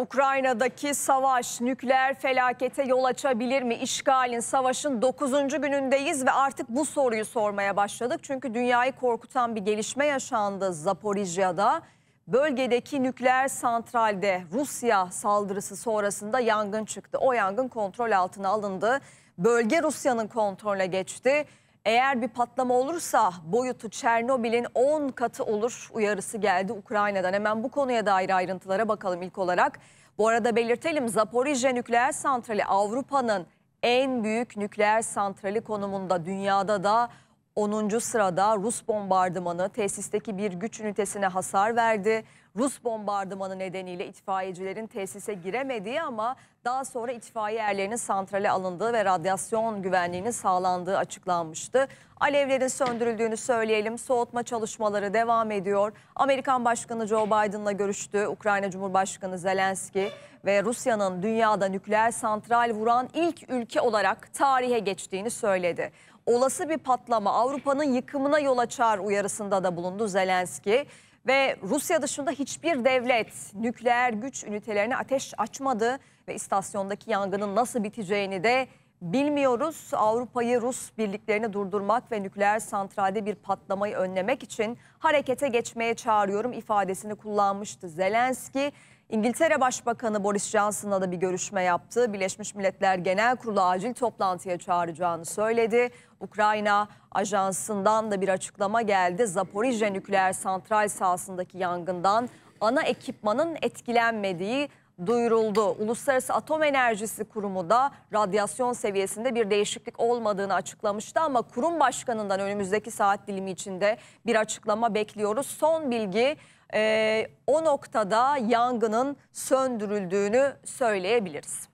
Ukrayna'daki savaş nükleer felakete yol açabilir mi? İşgalin, savaşın 9. günündeyiz ve artık bu soruyu sormaya başladık. Çünkü dünyayı korkutan bir gelişme yaşandı Zaporizya'da Bölgedeki nükleer santralde Rusya saldırısı sonrasında yangın çıktı. O yangın kontrol altına alındı. Bölge Rusya'nın kontrolüne geçti. Eğer bir patlama olursa boyutu Çernobil'in 10 katı olur uyarısı geldi Ukrayna'dan. Hemen bu konuya dair ayrıntılara bakalım ilk olarak. Bu arada belirtelim Zaporijya nükleer santrali Avrupa'nın en büyük nükleer santrali konumunda dünyada da 10. sırada Rus bombardımanı tesisteki bir güç ünitesine hasar verdi. Rus bombardımanı nedeniyle itfaiyecilerin tesise giremediği ama daha sonra itfaiye erlerinin santrale alındığı ve radyasyon güvenliğinin sağlandığı açıklanmıştı. Alevlerin söndürüldüğünü söyleyelim. Soğutma çalışmaları devam ediyor. Amerikan Başkanı Joe Biden'la görüştü. Ukrayna Cumhurbaşkanı Zelenski ve Rusya'nın dünyada nükleer santral vuran ilk ülke olarak tarihe geçtiğini söyledi. Olası bir patlama Avrupa'nın yıkımına yol açar uyarısında da bulundu Zelenski. Ve Rusya dışında hiçbir devlet nükleer güç ünitelerine ateş açmadı ve istasyondaki yangının nasıl biteceğini de bilmiyoruz. Avrupa'yı Rus birliklerini durdurmak ve nükleer santralde bir patlamayı önlemek için harekete geçmeye çağırıyorum ifadesini kullanmıştı Zelenski. İngiltere Başbakanı Boris Johnson'la da bir görüşme yaptı. Birleşmiş Milletler Genel Kurulu acil toplantıya çağıracağını söyledi. Ukrayna Ajansı'ndan da bir açıklama geldi. Zaporijya nükleer santral sahasındaki yangından ana ekipmanın etkilenmediği duyuruldu. Uluslararası Atom Enerjisi Kurumu da radyasyon seviyesinde bir değişiklik olmadığını açıklamıştı ama kurum başkanından önümüzdeki saat dilimi içinde bir açıklama bekliyoruz. Son bilgi e, o noktada yangının söndürüldüğünü söyleyebiliriz.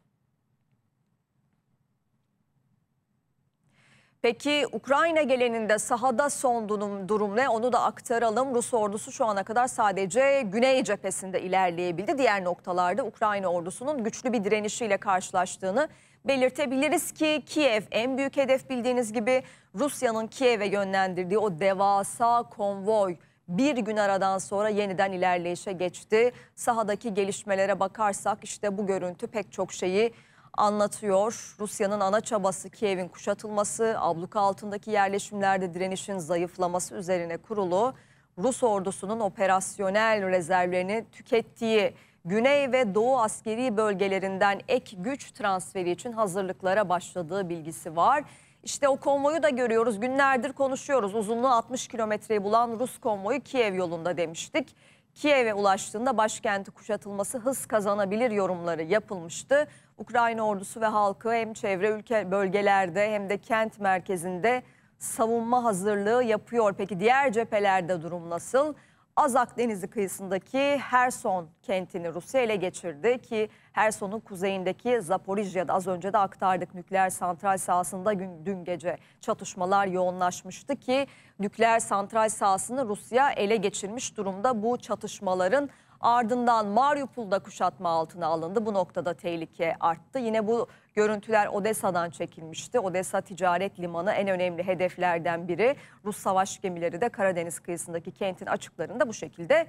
Peki Ukrayna geleninde sahada son durum, durum ne? Onu da aktaralım. Rus ordusu şu ana kadar sadece güney cephesinde ilerleyebildi. Diğer noktalarda Ukrayna ordusunun güçlü bir direnişiyle karşılaştığını belirtebiliriz ki Kiev en büyük hedef bildiğiniz gibi Rusya'nın Kiev'e yönlendirdiği o devasa konvoy bir gün aradan sonra yeniden ilerleyişe geçti. Sahadaki gelişmelere bakarsak işte bu görüntü pek çok şeyi anlatıyor. Rusya'nın ana çabası Kiev'in kuşatılması, abluka altındaki yerleşimlerde direnişin zayıflaması üzerine kurulu. Rus ordusunun operasyonel rezervlerini tükettiği Güney ve Doğu askeri bölgelerinden ek güç transferi için hazırlıklara başladığı bilgisi var. İşte o konvoyu da görüyoruz. Günlerdir konuşuyoruz. Uzunluğu 60 kilometreyi bulan Rus konvoyu Kiev yolunda demiştik. Kiev'e ulaştığında başkenti kuşatılması hız kazanabilir yorumları yapılmıştı. Ukrayna ordusu ve halkı hem çevre ülke bölgelerde hem de kent merkezinde savunma hazırlığı yapıyor. Peki diğer cephelerde durum nasıl? Azak Denizi kıyısındaki Herson kentini Rusya ele geçirdi ki Herson'un kuzeyindeki Zaporizya'da az önce de aktardık nükleer santral sahasında gün, dün gece çatışmalar yoğunlaşmıştı ki nükleer santral sahasını Rusya ele geçirmiş durumda bu çatışmaların Ardından Mariupol'da kuşatma altına alındı. Bu noktada tehlike arttı. Yine bu görüntüler Odessa'dan çekilmişti. Odessa ticaret limanı en önemli hedeflerden biri. Rus savaş gemileri de Karadeniz kıyısındaki kentin açıklarında bu şekilde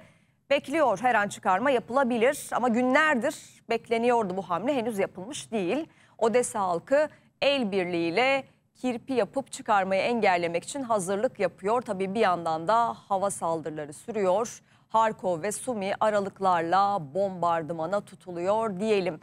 bekliyor. Her an çıkarma yapılabilir ama günlerdir bekleniyordu bu hamle henüz yapılmış değil. Odessa halkı el birliğiyle kirpi yapıp çıkarmayı engellemek için hazırlık yapıyor. Tabii bir yandan da hava saldırıları sürüyor. Harkov ve Sumi aralıklarla bombardımana tutuluyor diyelim.